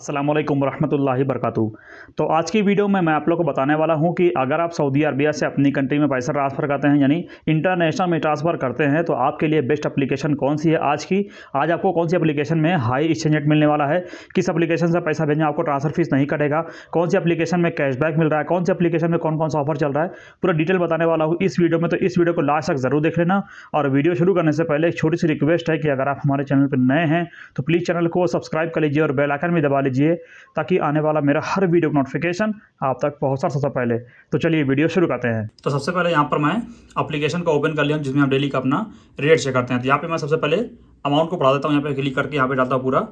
असलम वरहमल वरक तो आज की वीडियो में मैं आप लोग को बताने वाला हूँ कि अगर आप सऊदी अरबिया से अपनी कंट्री में पैसा ट्रांसफ़र करते हैं यानी इंटरनेशनल में ट्रांसफ़र करते हैं तो आपके लिए बेस्ट एप्लीकेशन कौन सी है आज की आज आपको कौन सी एप्लीकेशन में हाई एक्सचेंज रेट मिलने वाला है किस अपलीकेशन से पैसा भेजना आपको ट्रांसफ़र फीस नहीं कटेगा कौन सी अपलीकेशन में कैशबैक मिल रहा है कौन सी अपलीकेशन में कौन कौन सा ऑफर चल रहा है पूरा डिटेल बताने वाला हूँ इस वीडियो में तो इस वीडियो को लास्ट तक ज़रूर देख लेना और वीडियो शुरू करने से पहले एक छोटी सी रिक्वेस्ट है कि अगर आप हमारे चैनल पर नए हैं तो प्लीज़ चैनल को सब्सक्राइब कर लीजिए और बेलाइकन भी दबा लीजिए ताकि आने वाला मेरा हर वीडियो का नोटिफिकेशन आप तक सर सबसे पहले तो चलिए वीडियो शुरू करते हैं तो सबसे पहले यहाँ पर मैं अप्लीकेशन को ओपन कर लिया जिसमें हम डेली का अपना रेट चेक करते हैं तो यहाँ पर मैं सबसे पहले अमाउंट को बढ़ा देता हूँ यहाँ पर क्लिक करके यहाँ पर डालता हूँ पूरा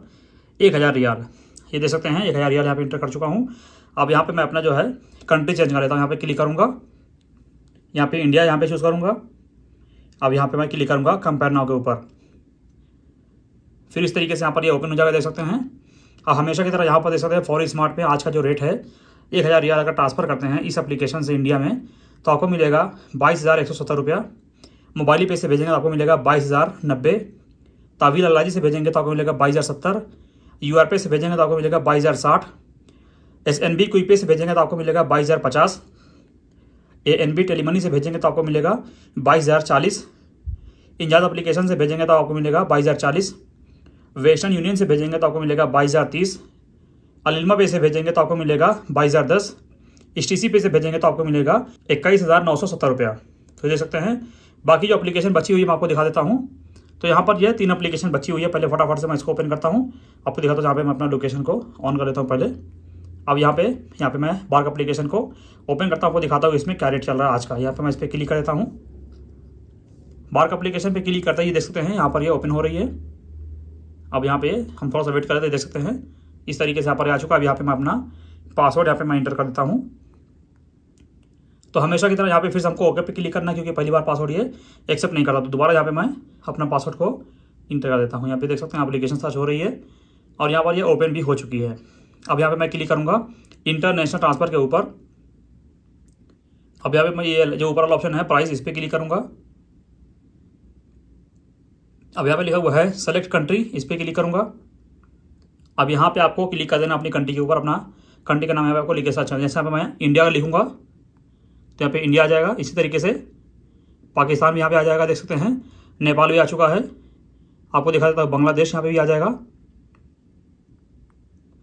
एक हज़ार रियाल ये देख सकते हैं एक हज़ार रियाल यहाँ पर इंटर कर चुका हूँ अब यहाँ पर मैं अपना जो है कंट्री चेंज कर लेता हूँ यहाँ पर क्लिक करूँगा यहाँ पे इंडिया यहाँ पे चूज़ करूँगा अब यहाँ पे मैं क्लिक करूँगा कंपेयर नाव के ऊपर फिर इस तरीके से यहाँ पर ये ओपन हो जाएगा देख सकते हैं हमेशा की तरह यहाँ पर देख सकते हैं फॉर स्मार्ट पे आज का जो रेट है एक हज़ार रियाल अगर ट्रांसफ़र करते हैं इस एप्लीकेशन से इंडिया में तो आपको मिलेगा बाईस हज़ार एक सौ सत्तर रुपया मोबाइल पे से भेजेंगे तो आपको मिलेगा बाईस हज़ार नब्बे तावील अल्लाजी से भेजेंगे तो आपको मिलेगा बाईस हज़ार सत्तर यू आर पे से भेजेंगे तो आपको मिलेगा बाईस हज़ार साठ एस एन बी कोई पे से भेजेंगे तो आपको मिलेगा बाईस हज़ार पचास ए एन बी टेलीमनी से भेजेंगे तो आपको मिलेगा बाईस हज़ार चालीस इन ज़्यादा अप्लीकेशन से भेजेंगे तो आपको मिलेगा बाईस हज़ार चालीस वेस्टर्न यूनियन से भेजेंगे तो आपको मिलेगा बाईस हज़ार तीस अलिल्मा पे से भेजेंगे तो आपको मिलेगा बाईस हज़ार दस एस टी सी पे से भेजेंगे तो आपको मिलेगा इक्कीस हज़ार नौ सौ सत्तर रुपया तो देख सकते हैं बाकी जो अप्लीकेशन बची हुई है मैं आपको दिखा देता हूँ तो यहाँ पर यह तीन अप्लीकेशन बची हुई है पहले फटाफट से मैं इसको ओपन करता हूँ आपको दिखाता हूँ जहाँ पर मैं अपना लोकेशन को ऑन कर लेता हूँ पहले अब यहाँ पे यहाँ पे मैं बार्क अप्लीकेशन को ओपन करता हूँ आपको दिखाता हूँ इसमें क्या रेट चल रहा है आज का यहाँ पे मैं इस पर क्लिक कर देता हूँ बार्क अप्लीकेशन पे क्लिक है ही देख सकते हैं यहाँ पर ये यह ओपन हो रही है अब यहाँ पे हम थोड़ा सा वेट कर लेते देख सकते हैं इस तरीके से यहाँ पर आ चुका है अब यहाँ पे मैं अपना पासवर्ड यहाँ पे मैं इंटर कर देता हूँ तो हमेशा की तरह यहाँ पे फिर हमको ओके पे क्लिक करना है क्योंकि पहली बार पासवर्ड ये एक्सेप्ट नहीं करता तो दोबारा यहाँ पे मैं अपना पासवर्ड को इंटर कर देता हूँ यहाँ पे देख सकते हैं अपलिकेशन सर्च हो रही है और यहाँ पर ये यह ओपन भी हो चुकी है अब यहाँ पर मैं क्लिक करूँगा इंटरनेशनल ट्रांसफ़र के ऊपर अब यहाँ पे मैं ये जो ऊपर वाला ऑप्शन है प्राइस इस पर क्लिक करूँगा अब यहाँ पे लिखा हुआ है सेलेक्ट कंट्री इस पर क्लिक करूँगा अब यहाँ पे आपको क्लिक कर देना अपनी कंट्री के ऊपर अपना कंट्री का नाम यहाँ पे आपको लिखे साथ जैसे यहाँ मैं इंडिया का लिखूंगा तो यहाँ पे इंडिया आ जाएगा इसी तरीके से पाकिस्तान भी यहाँ पे आ जाएगा देख सकते हैं नेपाल भी आ चुका है आपको देखा जाता है बांग्लादेश यहाँ पे भी आ जाएगा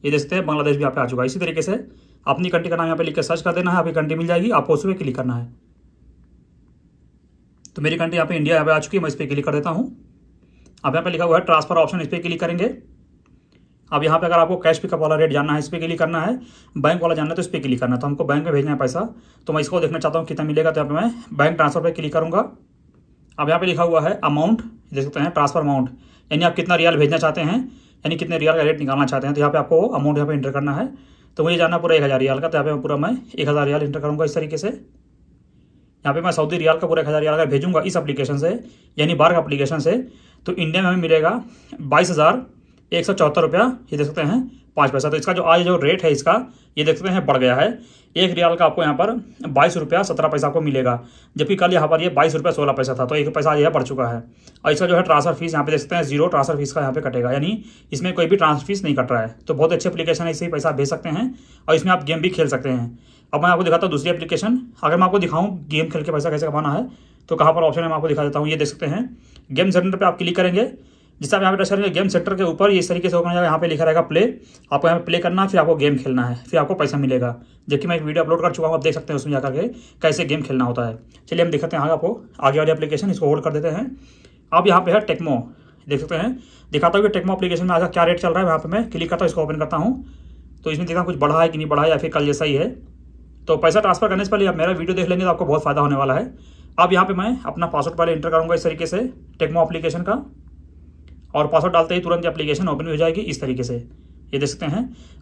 ये देख सकते हैं बांग्लादेश भी यहाँ पे आ चुका है इसी तरीके से अपनी कंट्री का नाम यहाँ पे लिख के सर्च कर देना है आपकी कंट्री मिल जाएगी आपको उस पर क्लिक करना है तो मेरी कंट्री यहाँ पे इंडिया यहाँ पे आ चुकी है मैं इस पर क्लिक कर देता हूँ अब यहाँ पे लिखा हुआ है ट्रांसफर ऑप्शन इस पर क्लिक करेंगे अब यहाँ पे अगर आपको कैश पिकअप वाला रेट जानना है इस पर क्लिक करना है बैंक वाला जानना है तो इस पर क्लिक करना है तो हमको बैंक में भेजना है पैसा तो मैं इसको देखना चाहता हूँ कितना मिलेगा तो यहाँ पे मैं बैंक ट्रांसफर पर क्लिक करूँगा अब यहाँ पे लिखा हुआ है अमाउंट देख सकते हैं ट्रांसफर अमाउंट यानी आप कितना रियल भेजना चाहते हैं यानी कितने रियल का रेट निकालना चाहते हैं तो यहाँ पे आपको अमाउंट यहाँ पे इंटर करना है तो मुझे जाना पूरा एक हज़ार रियाल का तो यहाँ पे पूरा मैं एक हज़ार रियाल इंटर करूँगा इस तरीके से यहाँ पे मैं सऊदी रियाल का पूरा एक हज़ार रियाल का भेजूंगा इस एप्लीकेशन से यानी बार्क एप्लीकेशन से तो इंडिया में हमें मिलेगा बाईस हज़ार एक सौ चौहत्तर रुपया ये देख सकते हैं पाँच पैसा तो इसका जो आज जो रेट है इसका ये देख सकते हैं बढ़ गया है एक रियाल का आपको यहाँ पर बाईस रुपया सत्रह पैसा आपको मिलेगा जबकि कल यहाँ पर ये बाईस रुपया सोलह पैसा था तो एक पैसा यह बढ़ चुका है और इसका जो है ट्रांसफर फीस यहाँ पे देख सकते हैं जीरो ट्रांसफर फीस का यहाँ पे कटेगा यानी इसमें कोई भी ट्रांसफर फीस नहीं कट रहा है तो बहुत अच्छी अपलीकेशन है इसे पैसा भेज सकते हैं और इसमें आप गेम भी खेल सकते हैं अब मैं आपको दिखाता हूँ दूसरी एप्लीकेशन अगर मैं आपको दिखाऊँ गेम खेल के पैसा कैसे कमाना है तो कहाँ पर ऑप्शन है मैं आपको दिखा देता हूँ ये देख सकते हैं गेम सेंटर पे आप क्लिक करेंगे जिससे आप यहाँ पे टच करेंगे गेम सेंटर के ऊपर इस तरीके से ओपन जाएगा यहाँ पे लिखा रहेगा प्ले आपको यहाँ पे प्ले करना है फिर आपको गेम खेलना है फिर आपको पैसा मिलेगा जबकि मैं एक वीडियो अपलोड कर चुका हूँ आप देख सकते हैं उसमें जाकर के कैसे गेम खेलना होता है चलिए हम दिखाते हैं आपको आगे वाली अपलीकेशन इसको होल्ड कर देते हैं आप यहाँ पे है टेक्मो देख सकते हैं दिखाता हूँ कि टेक्मो अपलीकेशन में आज क्या रेट चल रहा है वहाँ पे मैं क्लिक करता हूँ इसको ओपन करता हूँ तो इसमें देखा कुछ बढ़ा है कि नहीं बढ़ा है या फिर कल जैसा ही है तो पैसा ट्रांसफर करने से पहले आप मेरा वीडियो देख लेंगे तो आपको बहुत फायदा होने वाला है अब यहाँ पे मैं अपना पासवर्ड पहले एंटर करूँगा इस तरीके से टेक्मो एप्लीकेशन का और पासवर्ड डालते ही तुरंत एप्लीकेशन ओपन हो जाएगी इस तरीके से ये देख सकते हैं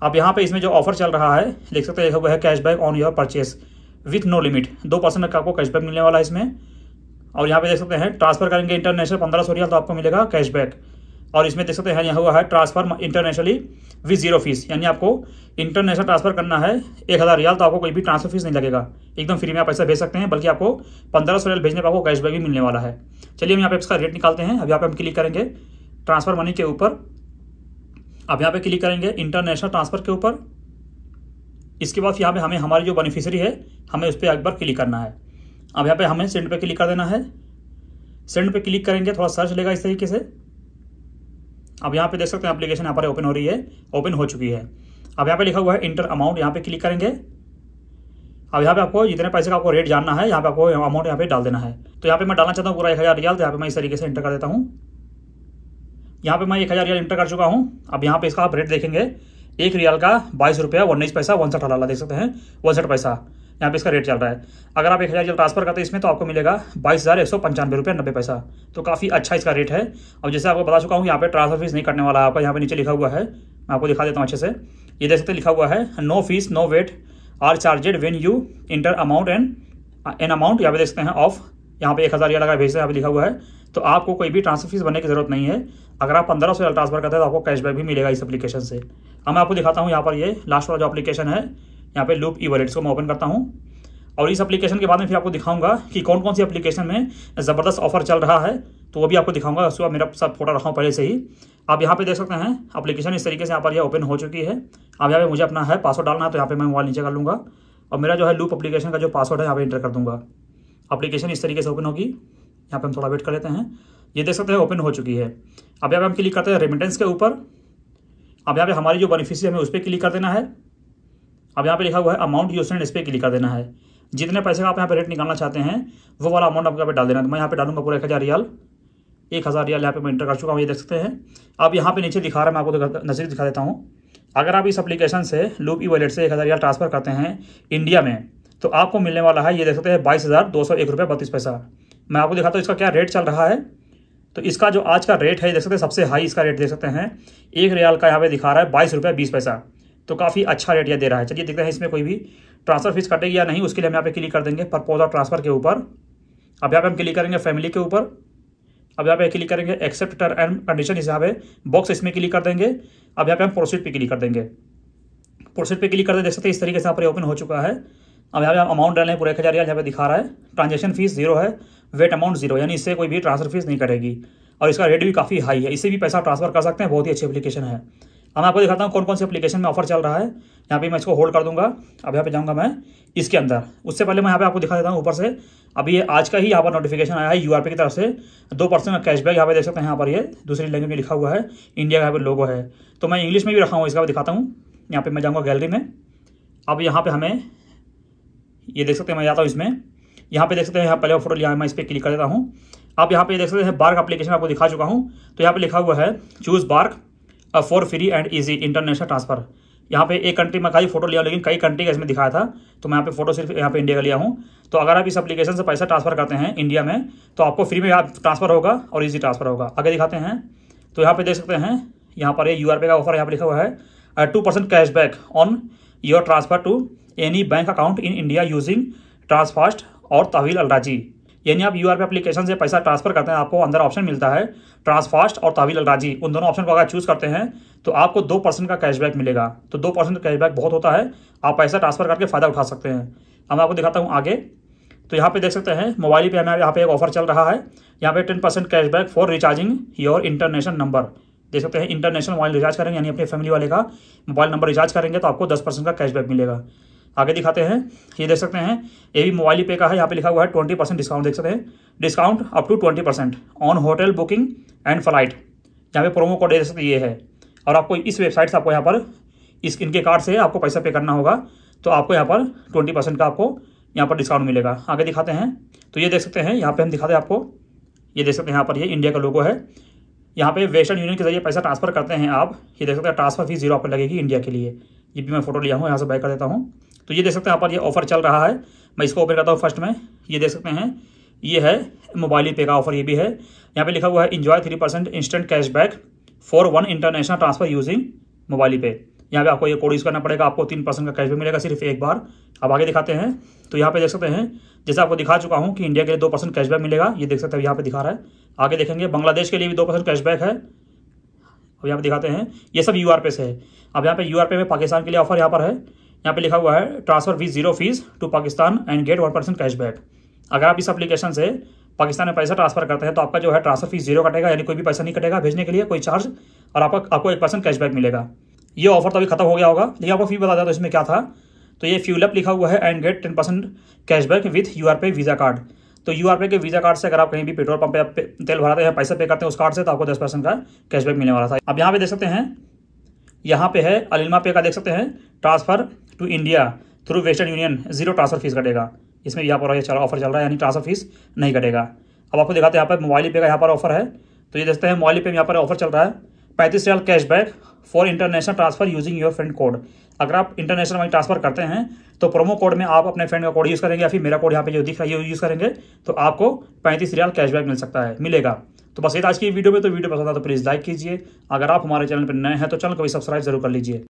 अब यहाँ पे इसमें जो ऑफर चल रहा है देख सकते हैं वो है cashback on your purchase with no limit दो परसेंट का आपको कैशबैक मिलने वाला है इसमें और यहाँ पे देख सकते हैं ट्रांसफर करेंगे इंटरनेशनल पंद्रह सौ रियाल तो आपको मिलेगा कैशबैक और इसमें देख सकते हैं यहाँ हुआ है transfer internationally with zero fees यानी आपको इंटरनेशनल ट्रांसफर करना है एक हज़ार रियाल तो आपको कोई भी ट्रांसफर फीस नहीं लगेगा एकदम फ्री में आप पैसा भेज सकते हैं बल्कि आपको पंद्रह सौ रियाल भेजने पर आपको कैशबैक भी मिलने वाला है चलिए हम यहाँ पे इसका रेट निकालते हैं अब यहाँ पे हम क्लिक करेंगे ट्रांसफर मनी के ऊपर अब यहाँ पे क्लिक करेंगे इंटरनेशनल ट्रांसफर के ऊपर इसके बाद यहाँ पर हमें हमारी जो बेनिफिशरी है हमें उस पर एक बार क्लिक करना है अब यहाँ पर हमें सेंड पर क्लिक कर देना है सेंड पर क्लिक करेंगे थोड़ा सर्च लेगा इस तरीके से अब यहाँ पे देख सकते हैं एप्लीकेशन यहाँ पर ओपन हो रही है ओपन हो चुकी है अब यहाँ पे लिखा हुआ है इंटर अमाउंट यहाँ पे क्लिक करेंगे अब यहाँ पे आपको जितने पैसे का आपको रेट जानना है यहाँ पे आपको अमाउंट यहाँ पे डाल देना है तो यहाँ पे मैं डालना चाहता हूँ पूरा एक हज़ार रियाल तो यहाँ पे मैं इस तरीके से इंटर कर देता हूँ यहाँ पे मैं एक हज़ार रियाल इंटर कर चुका हूँ अब यहाँ पे इसका आप रेट देखेंगे एक रियाल का बाईस रुपया उन्नीस पैसा उनसठ हलाला देख सकते हैं उनसठ पैसा यहाँ पे इसका रेट चल रहा है अगर आप एक हज़ार ट्रांसफर करते हैं इसमें तो आपको मिलेगा बाईस हज़ार एक सौ पंचानवे रुपये नब्बे पैसा तो काफ़ी अच्छा इसका रेट है और जैसे आपको बता चुका हूँ यहाँ पे ट्रांसफर फीस नहीं करने वाला है आपका यहाँ पे नीचे लिखा हुआ है मैं आपको दिखा देता हूँ अच्छे से ये देख सकते लिखा हुआ है no fees no VAT are charged when you enter amount and an amount यहाँ पे देखते हैं ऑफ यहाँ पे एक हज़ार लगा भेजते हैं यहाँ पे लिखा हुआ है तो आपको कोई भी ट्रांसफर फीस बनने की जरूरत नहीं है अगर आप पंद्रह सौ ट्रांसफर करते हैं तो आपको कैशबैक भी मिलेगा इस एप्लीकेशन से अब मैं आपको दिखाता हूँ यहाँ पर ये लास्ट वाला जो एप्लीकेशन है यहाँ पे लूप ई वॉलेट्स को मैं ओपन करता हूँ और इस एप्लीकेशन के बाद में फिर आपको दिखाऊंगा कि कौन कौन सी एप्लीकेशन में ज़बरदस्त ऑफर चल रहा है तो वो भी आपको दिखाऊंगा उसके बाद मेरा सब फोटो रखा हूँ पहले से ही आप यहाँ पे देख सकते हैं एप्लीकेशन इस तरीके से यहाँ पर यह ओपन हो चुकी है अब यहाँ पे मुझे अपना है पासवर्ड डालना है तो यहाँ पे मैं मोबाइल नीचे कर लूँगा और मेरा जो है लूप अपलीकेशन का जो पासवर्ड है यहाँ पर इंटर कर दूँगा अपलीकेशन इस तरीके से ओपन होगी यहाँ पर हम थोड़ा वेट कर लेते हैं ये देख सकते हैं ओपन हो चुकी है अब यहाँ पर हम क्लिक करते हैं रेमिटेंस के ऊपर अब यहाँ पे हमारी जो बेनिफिशियरी हमें उस पर क्लिक कर देना है अब यहाँ पे लिखा हुआ है अमाउंट जो इस पर क्लिक कर देना है जितने पैसे का आप यहाँ पे रेट निकालना चाहते हैं वो वाला अमाउंट आपको यहाँ पे डाल देना है तो मैं यहाँ पे डालूंगा पूरा एक हज़ार रियाल एक हज़ार रियाल यहाँ पे मैं इंटर कर चुका हूँ ये देख सकते हैं अब यहाँ पे नीचे दिखा रहा है मैं आपको तो नजर दिखा देता हूँ अगर आप इस अपलीकेशन से लूप ई वॉलेट से एक हज़ार रियाल ट्रांसफर करते हैं इंडिया में तो आपको मिलने वाला है ये देख सकते हैं बाईस हज़ार दो सौ एक रुपये बत्तीस पैसा मैं आपको दिखाता हूँ इसका क्या रेट चल रहा है तो इसका जो आज का रेट है देख सकते हैं सबसे हाई इसका रेट देख सकते हैं एक रियाल का यहाँ पे दिखा रहा है बाईस रुपये बीस पैसा तो काफ़ी अच्छा रेट यह दे रहा है चलिए देखते हैं इसमें कोई भी ट्रांसफर फीस कटेगी या नहीं उसके लिए हम यहाँ पे क्लिक कर देंगे प्रपोजल ट्रांसफर के ऊपर अब यहाँ पे हम क्लिक करेंगे फैमिली के ऊपर अब यहाँ पे क्लिक करेंगे एक्सेप्ट टर्म एंड कंडीशन यहाँ पे बॉक्स इसमें क्लिक कर देंगे अब यहाँ पे हम प्रोसीड पे क्लिक कर देंगे प्रोसीड पे क्लिक कर देख सकते हैं इस तरीके से यहाँ पर ओपन हो चुका है अब यहाँ पे अमाउंट डाले पूरे एक हज़ार यहाँ पे दिखा रहा है ट्रांजेक्शन फीस जीरो है वेट अमाउंट जीरो यानी इससे कोई भी ट्रांसफर फीस नहीं करेगी और इसका रेट भी काफ़ी हाई है इससे भी पैसा ट्रांसफर कर सकते हैं बहुत ही अच्छी एप्लीकेशन है अब आपको दिखाता हूँ कौन कौन से एप्लीकेशन में ऑफर चल रहा है यहाँ पे मैं इसको होल्ड कर दूंगा अब यहाँ पे जाऊँगा मैं इसके अंदर उससे पहले मैं यहाँ पे आपको दिखा देता हूँ ऊपर से अभी ये आज का ही यहाँ पर नोटिफिकेशन आया है यू की तरफ से दो परसेंट का कैशबैक यहाँ पे देख सकते हैं यहाँ पर ये दूसरी लैंग्वेज में लिखा हुआ है इंडिया का यहाँ पर लोगो है तो मैं इंग्लिश में भी रखा हूँ इसका दिखाता हूँ यहाँ पर मैं जाऊँगा गैलरी में अब यहाँ पर हमें ये देख सकते हैं मैं जाता हूँ इसमें यहाँ पे देख सकते हैं यहाँ पहले फोटो लिया मैं इस पर क्लिक कर देता हूँ आप यहाँ पे देख सकते हैं बार्क एप्लीकेशन आपको दिखा चुका हूँ तो यहाँ पे लिखा हुआ है choose Barq for free and easy international transfer यहाँ पे एक कंट्री में कई फोटो लिया लेकिन कई कंट्री का इसमें दिखाया था तो मैं यहाँ पे फोटो सिर्फ यहाँ पे इंडिया का लिया हूँ तो अगर आप इस एप्लीकेशन से पैसा ट्रांसफर करते हैं इंडिया में तो आपको फ्री में यहाँ ट्रांसफर होगा और ईजी ट्रांसफर होगा आगे दिखाते हैं तो यहाँ पे देख सकते हैं यहाँ पर ये यू का ऑफर यहाँ पर लिखा हुआ है two percent cashback on your transfer to any bank account in India using Transfast और तहवील अलराजी यानी आप यू आर एप्लीकेशन से पैसा ट्रांसफर करते हैं आपको अंदर ऑप्शन मिलता है ट्रांसफास्ट और तावील अलराजी उन दोनों ऑप्शन को अगर चूज करते हैं तो आपको दो परसेंट का कैशबैक मिलेगा तो दो परसेंट का कैशबैक बहुत होता है आप पैसा ट्रांसफर करके फायदा उठा सकते हैं अब मैं आपको दिखाता हूँ आगे तो यहाँ पे देख सकते हैं मोबाइल पे हमारे यहाँ पे एक ऑफर चल रहा है यहाँ पे ten percent cashback for recharging your international number देख सकते हैं इंटरनेशनल मोबाइल रिचार्ज करेंगे यानी अपने फैमिली वाले का मोबाइल नंबर रिचार्ज करेंगे तो आपको दस परसेंट का कैशबैक मिलेगा आगे दिखाते हैं ये देख सकते हैं ये भी मोबाइल पे का है यहाँ पे लिखा हुआ है ट्वेंटी परसेंट डिस्काउंट देख सकते हैं discount up to twenty percent on hotel booking and flight यहाँ पे प्रोमो कोड दे सकते ये है और आपको इस वेबसाइट से आपको यहाँ पर इस इनके कार्ड से आपको पैसा पे करना होगा तो आपको यहाँ पर ट्वेंटी परसेंट का आपको यहाँ पर डिस्काउंट मिलेगा आगे दिखाते हैं तो ये देख सकते हैं यहाँ पे हम दिखाते हैं आपको ये देख सकते हैं यहाँ पर ये इंडिया का लोगो है यहाँ पे वेस्टर्न यूनियन के जरिए पैसा ट्रांसफर करते हैं आप ये देख सकते हैं ट्रांसफर फीस जीरो आपको लगेगी इंडिया के लिए ये भी मैं फोटो लिया हूँ यहाँ से बाय कर देता हूँ तो ये देख सकते हैं यहाँ पर ये ऑफर चल रहा है मैं इसको ओपन करता हूँ फर्स्ट में ये देख सकते हैं ये है मोबाइल पे का ऑफर ये भी है यहाँ पे लिखा हुआ है enjoy three percent instant cashback for one international transfer using mobile pay यहाँ पे आपको ये कोड यूज़ करना पड़ेगा आपको तीन परसेंट का कैशबैक मिलेगा सिर्फ एक बार अब आगे दिखाते हैं तो यहाँ पे देख सकते हैं जैसे आपको दिखा चुका हूँ कि इंडिया के लिए दो परसेंट कैशबैक मिलेगा ये देख सकते हैं यहाँ पे दिखा रहा है आगे देखेंगे बांग्लादेश के लिए भी दो परसेंट कैशबैक है अब यहाँ पे दिखाते हैं ये सब यू पे से है अब यहाँ पे यू पे में पाकिस्तान के लिए ऑफर यहाँ पर है यहाँ पे लिखा हुआ है transfer fees zero fees to Pakistan and get one percent cashback अगर आप इस एप्लीकेशन से पाकिस्तान में पैसा ट्रांसफर करते हैं तो आपका जो है ट्रांसफर फीस जीरो कटेगा यानी कोई भी पैसा नहीं कटेगा भेजने के लिए कोई चार्ज और आपका आपको एक परसेंट कैशबैक मिलेगा ये ऑफर तो अभी खत्म हो गया होगा लेकिन आपको फी बता दें तो इसमें क्या था तो ये फ्यूलअप लिखा हुआ है and get ten percent cashback with urpay Visa card तो यू आर पे के वीज़ा कार्ड से अगर आप कहीं भी पेट्रोल पंप पे तेल भराते हैं पैसा पे करते हैं उस कार्ड से तो आपको दस परसेंट का कैशबैक मिलने वाला था अब यहाँ पे देख सकते हैं यहाँ पे है अलिमा पे का देख सकते हैं transfer to India through Western Union zero transfer fees कटेगा इसमें यहाँ पर ऑफर चल रहा है यानी ट्रांसफर फीस नहीं कटेगा अब आपको दिखाते हैं यहाँ पर मोबाइल पे का यहाँ पर ऑफर है तो ये देखते हैं मोबाइल पे में यहाँ पर ऑफर चल रहा है पैंतीस रियाल cashback for international transfer using your friend code अगर आप इंटरनेशनल में ट्रांसफर करते हैं तो प्रोमो कोड में आप अपने फ्रेंड का कोड यूज़ करेंगे या फिर मेरा कोड यहाँ पे जो दिख रहा है यूज़ करेंगे तो आपको पैंतीस रियाल कैशबैक मिल सकता है मिलेगा तो बस ये आज की वीडियो में तो वीडियो पसंद आता तो प्लीज़ लाइक कीजिए अगर आप हमारे चैनल पर नए हैं तो चैनल को भी सब्सक्राइब जरूर कर लीजिए